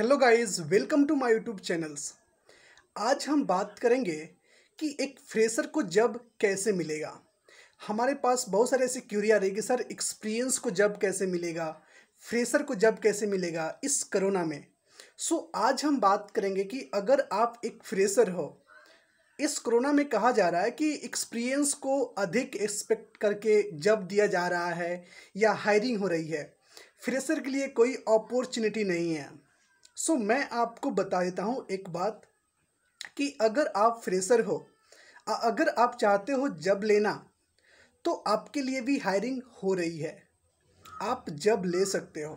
hello guys welcome to my YouTube channels आज हम बात करेंगे कि एक फ्रेशर को जब कैसे मिलेगा हमारे पास बहुत सारे ऐसे क्यूरी आ रही कि सर एक्सपीरियंस को जब कैसे मिलेगा फ्रेशर को जब कैसे मिलेगा इस कोरोना में सो so, आज हम बात करेंगे कि अगर आप एक फ्रेशर हो इस कोरोना में कहा जा रहा है कि एक्सपीरियंस को अधिक एक्सपेक्ट करके जब दिया जा रहा है या हायरिंग हो रही है फ्रेशर के लिए कोई अपॉर्चुनिटी नहीं है सो so, मैं आपको बता देता हूँ एक बात कि अगर आप फ्रेशर हो अगर आप चाहते हो जब लेना तो आपके लिए भी हायरिंग हो रही है आप जब ले सकते हो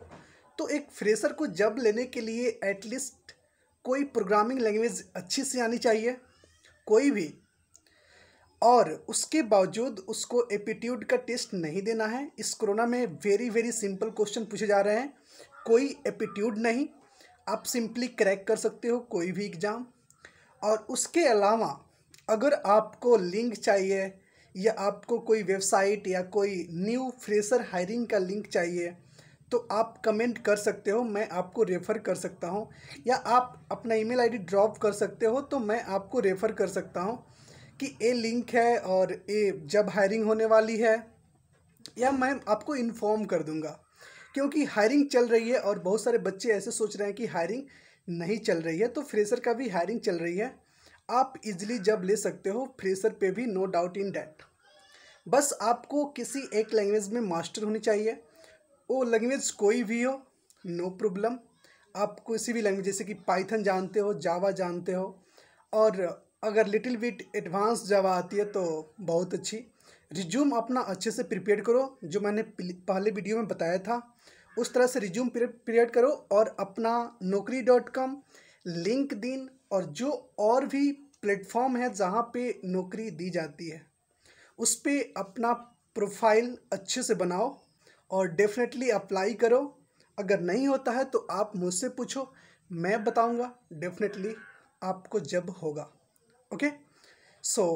तो एक फ्रेशर को जब लेने के लिए एटलीस्ट कोई प्रोग्रामिंग लैंग्वेज अच्छी से आनी चाहिए कोई भी और उसके बावजूद उसको एप्टीट्यूड का टेस्ट नहीं देना है इस कोरोना में वेरी वेरी सिंपल क्वेश्चन पूछे जा रहे हैं कोई एप्टीट्यूड नहीं आप सिंपली क्रैक कर सकते हो कोई भी एग्ज़ाम और उसके अलावा अगर आपको लिंक चाहिए या आपको कोई वेबसाइट या कोई न्यू फ्रेशर हायरिंग का लिंक चाहिए तो आप कमेंट कर सकते हो मैं आपको रेफ़र कर सकता हूँ या आप अपना ईमेल आईडी ड्रॉप कर सकते हो तो मैं आपको रेफ़र कर सकता हूँ कि ये लिंक है और ये जब हायरिंग होने वाली है या मैं आपको इन्फॉर्म कर दूँगा क्योंकि हायरिंग चल रही है और बहुत सारे बच्चे ऐसे सोच रहे हैं कि हायरिंग नहीं चल रही है तो फ्रेशर का भी हायरिंग चल रही है आप इजिली जब ले सकते हो फ्रेशर पे भी नो डाउट इन डैट बस आपको किसी एक लैंग्वेज में मास्टर होनी चाहिए वो लैंग्वेज कोई भी हो नो no प्रॉब्लम आप किसी भी लैंग्वेज जैसे कि पाइथन जानते हो जावा जानते हो और अगर लिटिल बिट एडवांस जावा आती है तो बहुत अच्छी रिज्यूम अपना अच्छे से प्रिपेयर करो जो मैंने पहले वीडियो में बताया था उस तरह से रिज्यूम प्रिपेयर करो और अपना नौकरी डॉट कॉम लिंक दिन और जो और भी प्लेटफॉर्म है जहाँ पे नौकरी दी जाती है उस पर अपना प्रोफाइल अच्छे से बनाओ और डेफिनेटली अप्लाई करो अगर नहीं होता है तो आप मुझसे पूछो मैं बताऊँगा डेफिनेटली आपको जब होगा ओके सो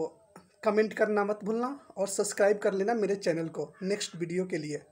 कमेंट करना मत भूलना और सब्सक्राइब कर लेना मेरे चैनल को नेक्स्ट वीडियो के लिए